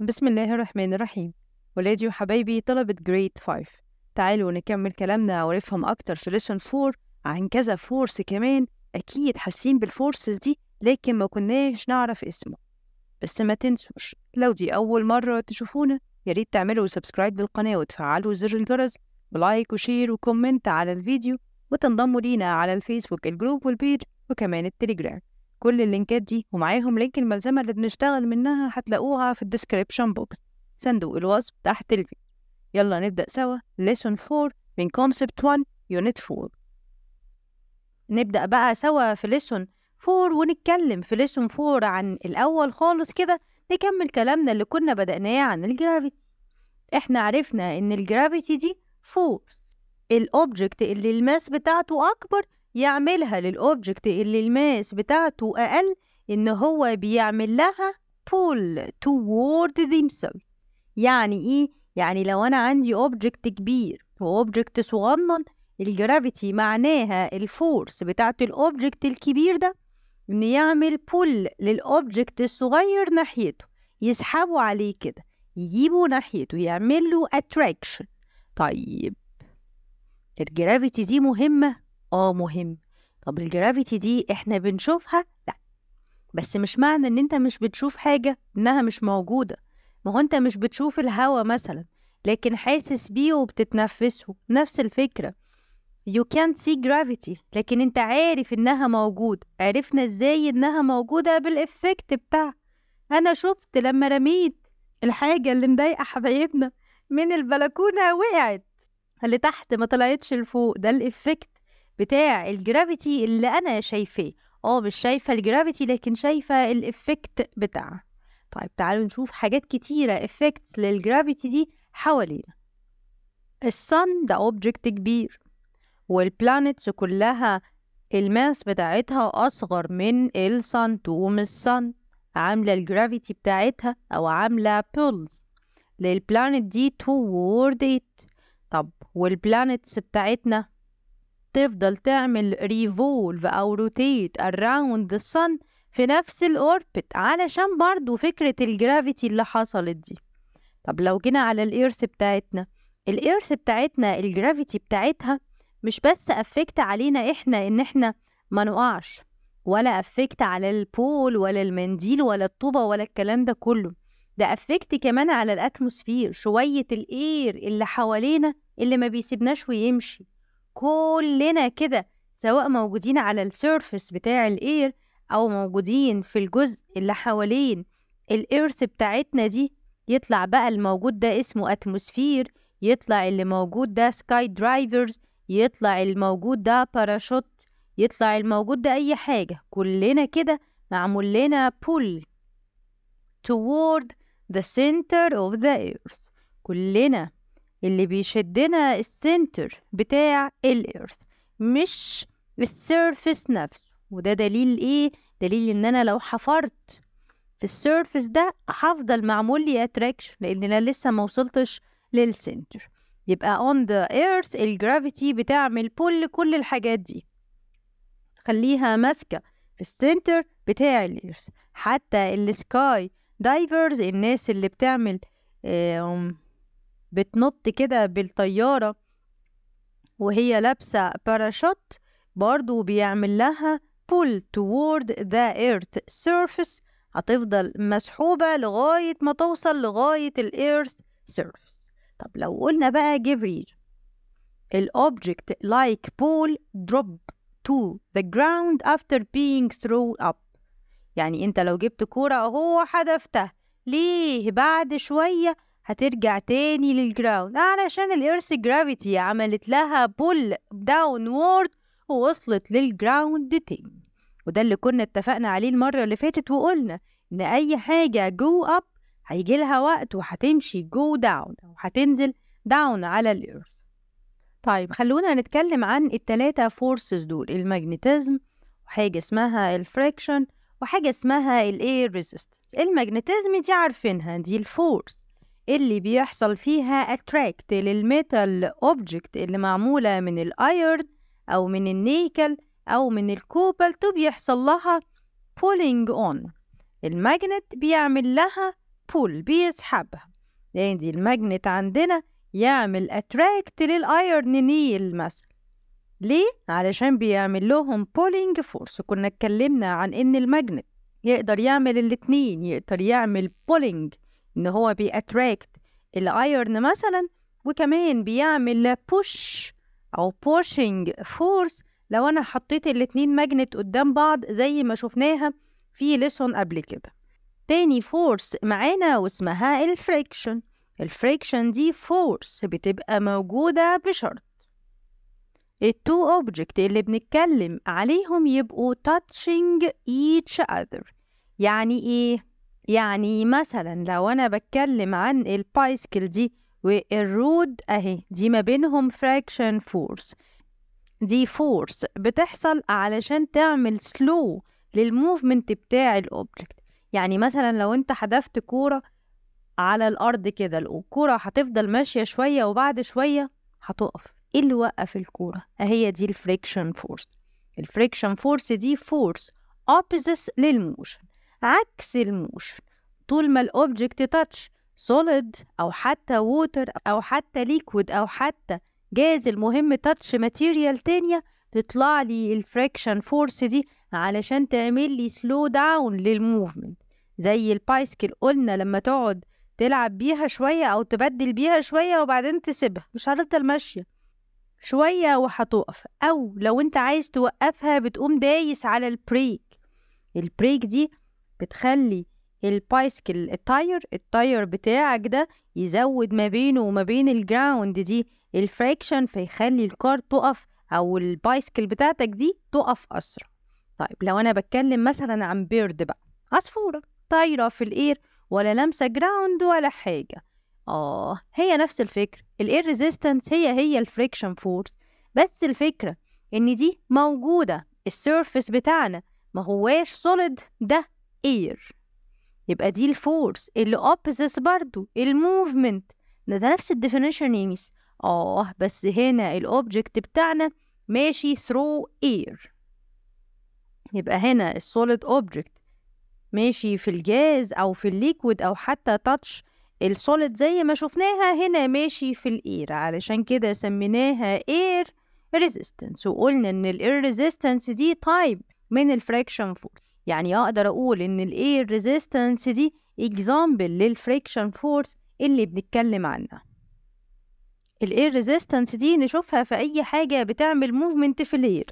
بسم الله الرحمن الرحيم ولادي وحبايبي طلبة جريد 5 تعالوا نكمل كلامنا ونفهم أكتر سوليشن 4 عن كذا فورس كمان أكيد حاسين بالفورسز دي لكن ما كناش نعرف اسمه بس ما تنسوش لو دي أول مرة تشوفونا ياريت تعملوا سبسكرايب للقناة وتفعلوا زر الجرس ولايك وشير وكومنت على الفيديو وتنضموا لينا على الفيسبوك الجروب والبيج وكمان التليجرام كل اللينكات دي ومعاهم لينك الملزمة اللي بنشتغل منها هتلاقوها في الديسكريبشن بوكس صندوق الوصف تحت الفيديو يلا نبدأ سوا lesson 4 من concept 1 unit 4 نبدأ بقى سوا في lesson 4 ونتكلم في lesson 4 عن الأول خالص كده نكمل كلامنا اللي كنا بدأناه عن الجرافيتي احنا عرفنا ان الجرافيتي دي فورس الأوبجكت اللي الماس بتاعته أكبر يعملها للأوبجكت اللي الماس بتاعته أقل إن هو بيعمل لها pull toward themselves يعني إيه؟ يعني لو أنا عندي أوبجكت كبير وأوبجكت صغنن الجرافيتي معناها الفورس بتاعة الأوبجكت الكبير ده إن يعمل pull للأوبجكت الصغير ناحيته يسحبوا عليه كده يجيبوا ناحيته يعمل له attraction طيب الجرافيتي دي مهمة اه مهم طب الجرافيتي دي احنا بنشوفها لا بس مش معنى ان انت مش بتشوف حاجة انها مش موجودة ما هو انت مش بتشوف الهوا مثلا لكن حاسس بيه وبتتنفسه نفس الفكرة you can't see gravity لكن انت عارف انها موجود عرفنا ازاي انها موجودة بالافكت بتاع انا شفت لما رميت الحاجة اللي مضايقة حبايبنا من البلكونة وقعت اللي تحت ما طلعتش لفوق ده الافكت بتاع الجرافيتي اللي انا شايفاه اه مش شايفه الجرافيتي لكن شايفه الافكت بتاعها طيب تعالوا نشوف حاجات كتيره افكت للجرافيتي دي حوالينا الصن ده اوبجكت كبير والبلانتس كلها الماس بتاعتها أصغر من الصن تقوم الصن عاملة الجرافيتي بتاعتها أو عاملة بولز للبلانت دي توورد it طب والبلانتس بتاعتنا تفضل تعمل ريفولف أو روتيت أراوند ذا sun في نفس الأوربت علشان برضو فكرة الجرافيتي اللي حصلت دي طب لو جينا على الإيرث بتاعتنا الإيرث بتاعتنا الجرافيتي بتاعتها مش بس أفكت علينا إحنا إن إحنا ما نقعش ولا أفكت على البول ولا المنديل ولا الطوبة ولا الكلام ده كله ده أفكت كمان على الأتموسفير شوية الإير اللي حوالينا اللي ما بيسيبناش ويمشي كلنا كده سواء موجودين على السيرفس بتاع الاير او موجودين في الجزء اللي حوالين الايرث بتاعتنا دي يطلع بقى الموجود ده اسمه اتموسفير يطلع اللي موجود ده سكاي درايفرز يطلع الموجود ده باراشوت يطلع الموجود ده اي حاجه كلنا كده معمول لنا pull toward the center of the earth كلنا اللي بيشدنا السنتر بتاع الإيرث مش السيرفس نفسه وده دليل إيه؟ دليل إن أنا لو حفرت في السيرفس ده هفضل معمول لي اتراكشن لأن أنا لسه ما وصلتش للسنتر يبقى on the earth الجرافيتي بتعمل بول كل الحاجات دي خليها ماسكة في السنتر بتاع الإيرث حتى السكاي دايفرز الناس اللي بتعمل بتنط كده بالطيارة وهي لابسة باراشوت برضو بيعمل لها pull toward the earth surface هتفضل مسحوبة لغاية ما توصل لغاية earth surface طب لو قلنا بقى جبريل الأوبجكت like pull drop to the ground after being thrown up يعني انت لو جبت كورة اهو حدفتها ليه بعد شوية هترجع تاني للجراوند علشان الإيرث جرافيتي عملت لها بول داون وورد ووصلت للجراوند تاني وده اللي كنا اتفقنا عليه المرة اللي فاتت وقلنا إن أي حاجة جو أب هيجي لها وقت وهتمشي جو داون أو هتنزل داون على الإيرث طيب خلونا نتكلم عن التلاتة فورسز دول الماجنتيزم وحاجة اسمها الفريكشن وحاجة اسمها الاير ريزيستنس الماجنتيزم دي عارفينها دي الفورس اللي بيحصل فيها attract للميتال object اللي معمولة من الايرن أو من النيكل أو من الكوبالت بيحصل لها pulling on الماجنت بيعمل لها pull بيسحبها لأن يعني دي الماجنت عندنا يعمل attract للايرن نيل مثلا ليه؟ علشان بيعمل لهم pulling force كنا اتكلمنا عن إن الماجنت يقدر يعمل الاتنين يقدر يعمل pulling ان هو بيأتراكت الايرن مثلا وكمان بيعمل بوش او بوشنج فورس لو انا حطيت الاتنين ماجنت قدام بعض زي ما شفناها في ليسون قبل كده تاني فورس معانا واسمها الفريكشن الفريكشن دي فورس بتبقى موجودة بشرط التو اوبجكت اللي بنتكلم عليهم يبقوا touching each other يعني ايه يعني مثلا لو أنا بتكلم عن البايسكل دي والرود أهي دي ما بينهم فراكشن فورس دي فورس بتحصل علشان تعمل سلو للموفمنت بتاع الأوبجكت يعني مثلا لو أنت حدفت كورة على الأرض كده الكورة هتفضل ماشية شوية وبعد شوية هتقف ايه اللي وقف الكورة؟ اهي دي الفريكشن فورس الفريكشن فورس دي فورس اوبزس للموشن عكس الموشن طول ما الاوبجكت تاتش سوليد او حتى ووتر او حتى ليكويد او حتى جاز المهم تاتش ماتيريال تانية تطلع لي الفريكشن فورس دي علشان تعمل لي سلو داون للموفمنت زي البايسكل قلنا لما تقعد تلعب بيها شوية أو تبدل بيها شوية وبعدين تسيبها مش هتفضل ماشية شوية وهتقف أو لو أنت عايز توقفها بتقوم دايس على البريك البريك دي بتخلي البايسكل التاير التاير بتاعك ده يزود ما بينه وما بين الجراوند دي الفريكشن فيخلي الكار تقف او البايسكل بتاعتك دي تقف اسرع طيب لو انا بتكلم مثلا عن بيرد بقى عصفوره طايره في الاير ولا لامسه جراوند ولا حاجه اه هي نفس الفكره الاير ريزيستنس هي هي الفريكشن فورس بس الفكره ان دي موجوده السيرفس بتاعنا ما هواش سوليد ده اير يبقى دي الفورس اللي opposites برضو الموفمنت ده, ده نفس الديفينيشن يا اه بس هنا الاوبجكت بتاعنا ماشي through air يبقى هنا السوليد اوبجكت ماشي في الجاز او في الليكويد او حتى تاتش السوليد زي ما شفناها هنا ماشي في الاير علشان كده سميناها اير ريزيستنس وقلنا ان الاير ريزيستنس دي تايب من الفريكشن فورس يعني اقدر اقول ان الاير ريزيستنس دي اكزامبل للفريكشن فورس اللي بنتكلم عنها الاير ريزيستنس دي نشوفها في اي حاجه بتعمل موفمنت في الاير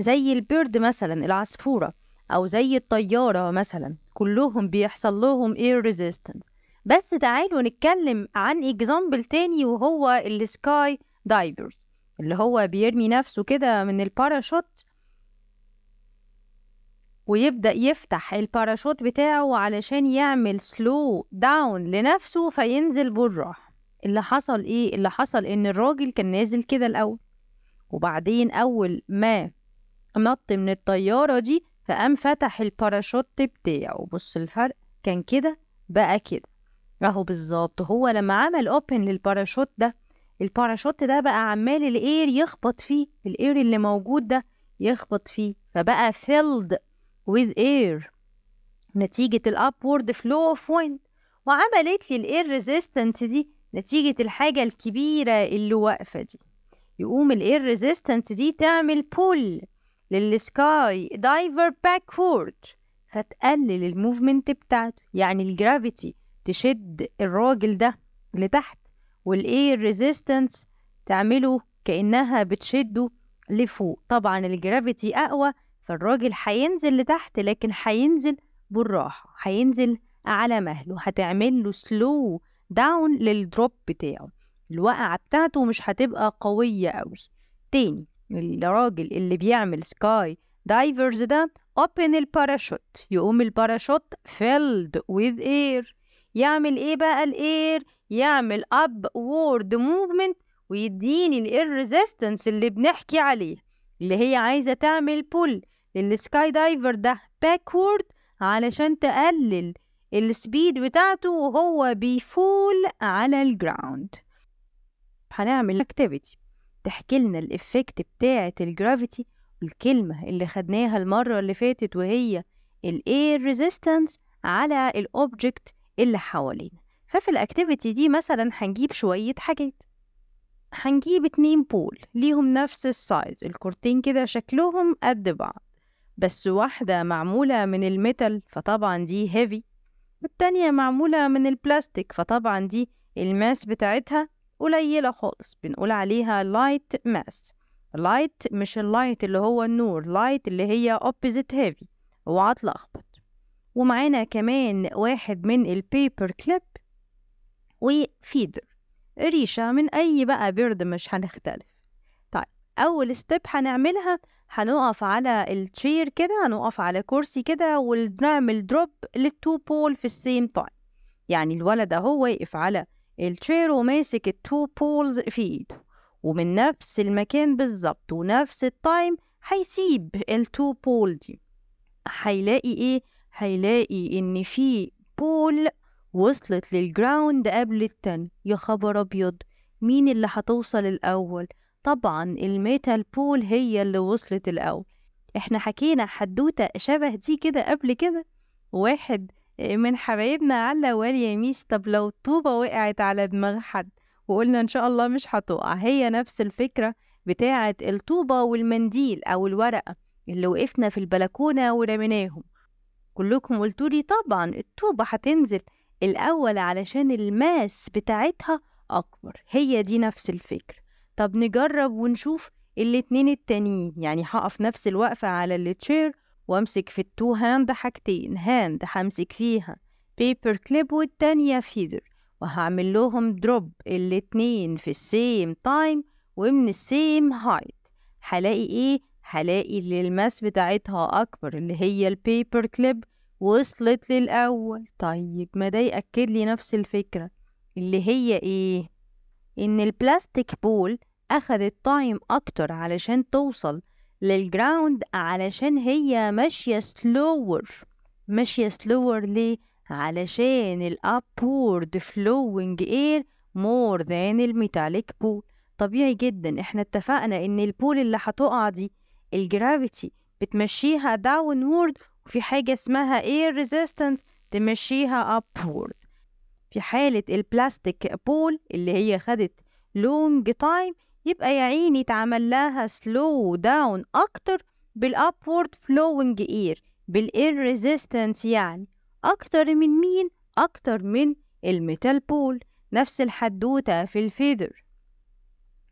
زي البيرد مثلا العصفوره او زي الطياره مثلا كلهم بيحصل لهم اير ريزيستنس بس تعالوا نتكلم عن اكزامبل تاني وهو السكاي دايفرز اللي هو بيرمي نفسه كده من الباراشوت ويبدأ يفتح الباراشوت بتاعه علشان يعمل سلو داون لنفسه فينزل بالراحة اللي حصل ايه اللي حصل ان الراجل كان نازل كده الاول وبعدين اول ما نط من الطيارة دي فقام فتح الباراشوت بتاعه بص الفرق كان كده بقى كده اهو بالظبط هو لما عمل اوبن للباراشوت ده الباراشوت ده بقى عمال الاير يخبط فيه الاير اللي موجود ده يخبط فيه فبقى فيلد with air نتيجة ال upward flow of wind وعملت لي ال air resistance دي نتيجة الحاجة الكبيرة اللي واقفة دي يقوم ال air resistance دي تعمل pull للسكاي دايفر backward فتقلل الموفمنت بتاعته يعني الجرافيتي تشد الراجل ده لتحت والاير ريزيستنس تعمله كأنها بتشده لفوق طبعا الجرافيتي أقوى فالراجل هينزل لتحت لكن هينزل بالراحة هينزل على مهله هتعمل له سلو داون للدروب بتاعه الوقعة بتاعته مش هتبقى قوية قوي تاني الراجل اللي بيعمل سكاي دايفرز ده open الباراشوت يقوم الباراشوت filled with air يعمل ايه بقى الاير يعمل اب وورد movement ويديني الاير ريزيستنس اللي بنحكي عليه اللي هي عايزة تعمل بول للسكاي دايفر ده باكورد علشان تقلل السبيد بتاعته وهو بيفول على الجراوند هنعمل اكتيفيتي تحكي لنا الافكت بتاعة الجرافيتي الكلمة اللي خدناها المرة اللي فاتت وهي الاير ريزيستنس على الاوبجكت اللي حوالينا ففي الاكتيفيتي دي مثلا هنجيب شوية حاجات هنجيب اتنين بول ليهم نفس السايز الكورتين كده شكلهم قد بعض بس واحدة معمولة من الميتال فطبعا دي هيفي والتانية معمولة من البلاستيك فطبعا دي الماس بتاعتها قليلة خالص بنقول عليها لايت ماس لايت مش اللايت اللي هو النور لايت اللي هي opposite heavy اوعى تلخبط ومعانا كمان واحد من البيبر كليب وفيدر ريشة من أي بقى برد مش هنختلف اول ستيب هنعملها هنقف على التشير كده هنقف على كرسي كده ونعمل دروب للتو بول في السيم تايم يعني الولد اهو واقف على التشير وماسك التو بولز في ايده ومن نفس المكان بالظبط ونفس التايم هيسيب التو بول دي هيلاقي ايه هيلاقي ان في بول وصلت للجراوند قبل التاني يا خبر ابيض مين اللي هتوصل الاول طبعا الميتال بول هي اللي وصلت الأول احنا حكينا حدوتة شبه دي كده قبل كده واحد من حبايبنا على واليميس طب لو طوبة وقعت على دماغ حد وقلنا إن شاء الله مش هتقع هي نفس الفكرة بتاعة الطوبة والمنديل أو الورقة اللي وقفنا في البلكونة ورميناهم كلكم قلتوا لي طبعا الطوبة هتنزل الأول علشان الماس بتاعتها أكبر هي دي نفس الفكرة طب نجرب ونشوف الاتنين التانيين يعني هقف نفس الوقفة على التشير وامسك في التو هاند حاجتين هاند همسك فيها بيبر كليب والتانية فيدر وهعمل لهم دروب الاتنين في السيم تايم ومن السيم هايت هلاقي ايه هلاقي اللي الماس بتاعتها اكبر اللي هي البيبر كليب وصلت للاول طيب ما ده ياكد لي نفس الفكره اللي هي ايه ان البلاستيك بول أخدت تايم أكتر علشان توصل للجراوند علشان هي ماشية سلوور ماشية سلوور ليه؟ علشان الأبورد فلوينج إير مور ذان الميتاليك بول طبيعي جدا احنا اتفقنا ان البول اللي هتقع دي الجرافيتي بتمشيها داون وورد وفي حاجة اسمها اير ريزيستنس تمشيها اب وورد في حالة البلاستيك بول اللي هي خدت لونج تايم يبقى يا عيني اتعمل لها slow down أكتر بالأبورد flowing اير بالاير resistance يعني أكتر من مين؟ أكتر من الميتال بول نفس الحدوتة في الفيدر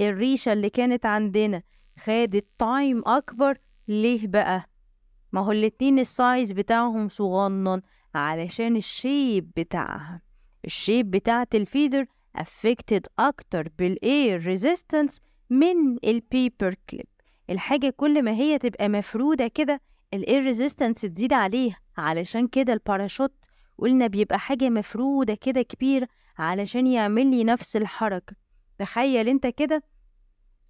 الريشة اللي كانت عندنا خدت تايم أكبر ليه بقى؟ ما هو الاتنين السايز بتاعهم صغنن علشان الشيب بتاعها الشيب بتاعة الفيدر affected أكتر بالاير resistance من البيبر كليب الحاجة كل ما هي تبقى مفرودة كده الاير ريزيستنس تزيد عليها علشان كده الباراشوت قلنا بيبقى حاجة مفرودة كده كبيرة علشان يعمل لي نفس الحركة تخيل انت كده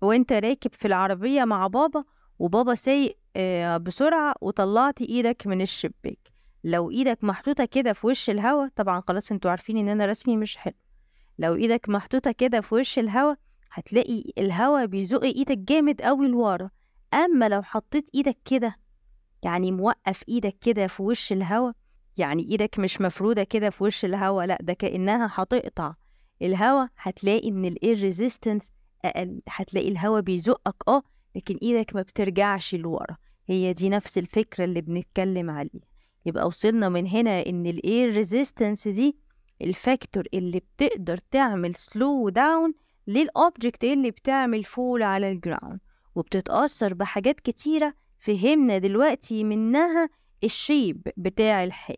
وانت راكب في العربية مع بابا وبابا سايق آه، بسرعة وطلعت ايدك من الشباك لو ايدك محطوطة كده في وش الهوا طبعا خلاص انتوا عارفين ان انا رسمي مش حلو لو ايدك محطوطة كده في وش الهوا هتلاقي الهوا بيزق ايدك جامد قوي لورا اما لو حطيت ايدك كده يعني موقف ايدك كده في وش الهوا يعني ايدك مش مفرودة كده في وش الهوا لا ده كأنها هتقطع الهوا هتلاقي ان الاير ريزيستنس اقل هتلاقي الهوا بيزقك اه لكن ايدك ما بترجعش لورا هي دي نفس الفكرة اللي بنتكلم عليها يبقى وصلنا من هنا ان الاير ريزيستنس دي الفاكتور اللي بتقدر تعمل سلو داون للأوبجكت اللي بتعمل فول على الجراوند وبتتأثر بحاجات كتيرة فهمنا دلوقتي منها الشيب بتاع الحاجة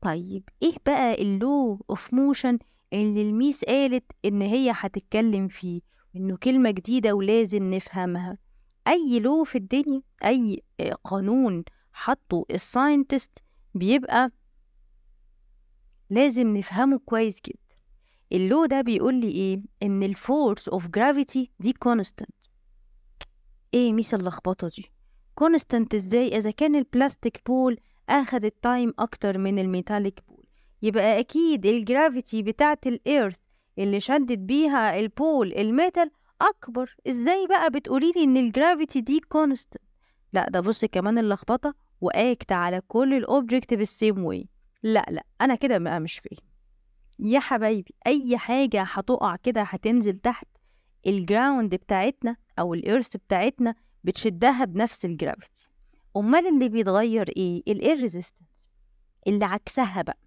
طيب ايه بقى اللو اوف موشن اللي الميس قالت ان هي هتتكلم فيه انه كلمة جديدة ولازم نفهمها اي لو في الدنيا اي قانون حطه الساينتست بيبقى لازم نفهمه كويس جدا اللو ده بيقول لي ايه ان الفورس اوف جرافيتي دي كونستانت ايه ميس اللخبطه دي كونستانت ازاي اذا كان البلاستيك بول اخد التايم اكتر من الميتاليك بول يبقى اكيد الجرافيتي بتاعه الارث اللي شدت بيها البول الميتال اكبر ازاي بقى بتقولي لي ان الجرافيتي دي كونستانت لا ده بص كمان اللخبطه واكت على كل الاوبجكت بالسيم واي لا لا انا كده بقى مش فيه يا حبايبي اي حاجه هتقع كده هتنزل تحت الجراوند بتاعتنا او الايرث بتاعتنا بتشدها بنفس الجرافيتي امال اللي بيتغير ايه الريزيستنس اللي عكسها بقى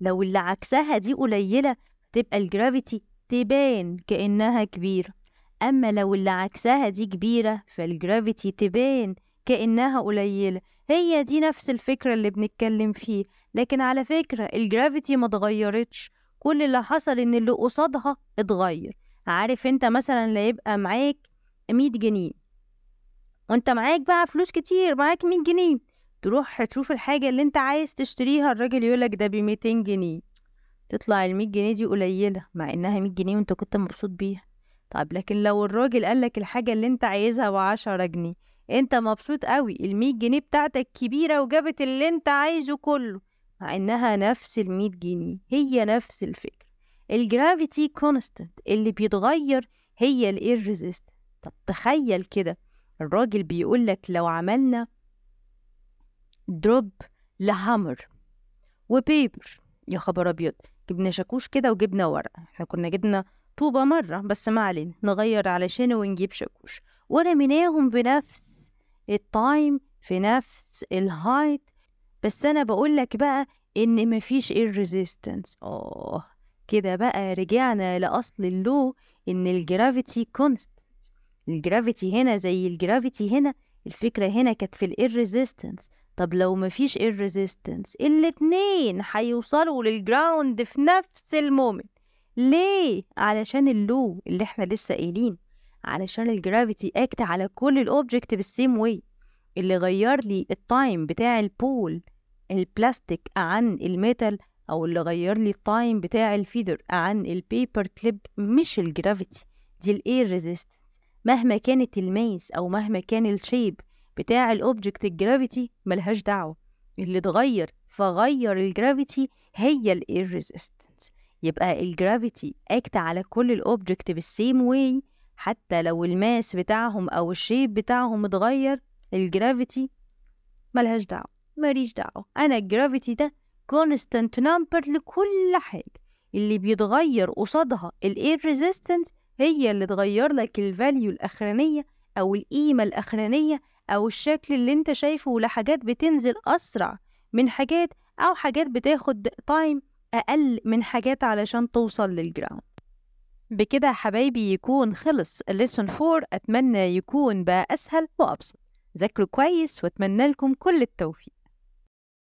لو اللي عكسها دي قليله تبقى الجرافيتي تبان كانها كبيره اما لو اللي عكسها دي كبيره فالجرافيتي تبان كانها قليله هي دي نفس الفكره اللي بنتكلم فيه لكن على فكرة الجرافيتي ما تغيرتش كل اللي حصل ان اللي قصادها اتغير عارف انت مثلا لا يبقى معاك مية جنيه وانت معاك بقى فلوس كتير معاك مية جنيه تروح تشوف الحاجة اللي انت عايز تشتريها الراجل يقولك ده بميتين جنيه تطلع المية جنيه دي قليلة مع انها مية جنيه وانت كنت مبسوط بيها طب لكن لو الراجل قالك الحاجة اللي انت عايزها بعشرة جنيه انت مبسوط قوي المية جنيه بتاعتك كبيرة وجابت اللي انت عايزه كله مع إنها نفس المية جنيه هي نفس الفكرة الجرافيتي كونستنت اللي بيتغير هي الإيرزيست طب تخيل كده الراجل بيقولك لو عملنا دروب لهامر وبيبر يا خبر أبيض جبنا شاكوش كده وجبنا ورقة احنا كنا جبنا طوبة مرة بس ما علينا نغير علشان ونجيب شاكوش ورميناهم بنفس التايم في نفس الهايت بس انا بقول لك بقى ان مفيش الريزيستنس اه كده بقى رجعنا لاصل اللو ان الجرافيتي كونست الجرافيتي هنا زي الجرافيتي هنا الفكرة هنا كانت في ريزيستنس طب لو مفيش اير ريزيستنس الاتنين هيوصلوا للجراوند في نفس المومنت ليه علشان اللو اللي احنا لسه قايلين علشان الجرافيتي اكت على كل الاوبجكت بالسيم واي اللي غير لي التايم بتاع البول البلاستيك عن الميتال او اللي غير لي التايم بتاع الفيدر عن البيبر كليب مش الجرافيتي دي الاير ريزيست مهما كانت الميس او مهما كان الشيب بتاع الاوبجكت الجرافيتي ملهاش دعوه اللي اتغير فغير الجرافيتي هي الاير ريزيست يبقى الجرافيتي اكت على كل الاوبجكت بالسيم واي حتى لو الماس بتاعهم او الشيب بتاعهم اتغير الجرافيتي ملهاش دعوه ماليش دعوة أنا الجرافيتي ده كونستانت نمبر لكل حاجة اللي بيتغير قصادها الاير ريزيستنس هي اللي تغير لك الفاليو الأخرانية أو القيمة الأخرانية أو الشكل اللي أنت شايفه لحاجات بتنزل أسرع من حاجات أو حاجات بتاخد تايم أقل من حاجات علشان توصل للجراوند بكده حبايبي يكون خلص الليسون 4 أتمنى يكون بقى أسهل وأبسط ذاكروا كويس وأتمنى لكم كل التوفيق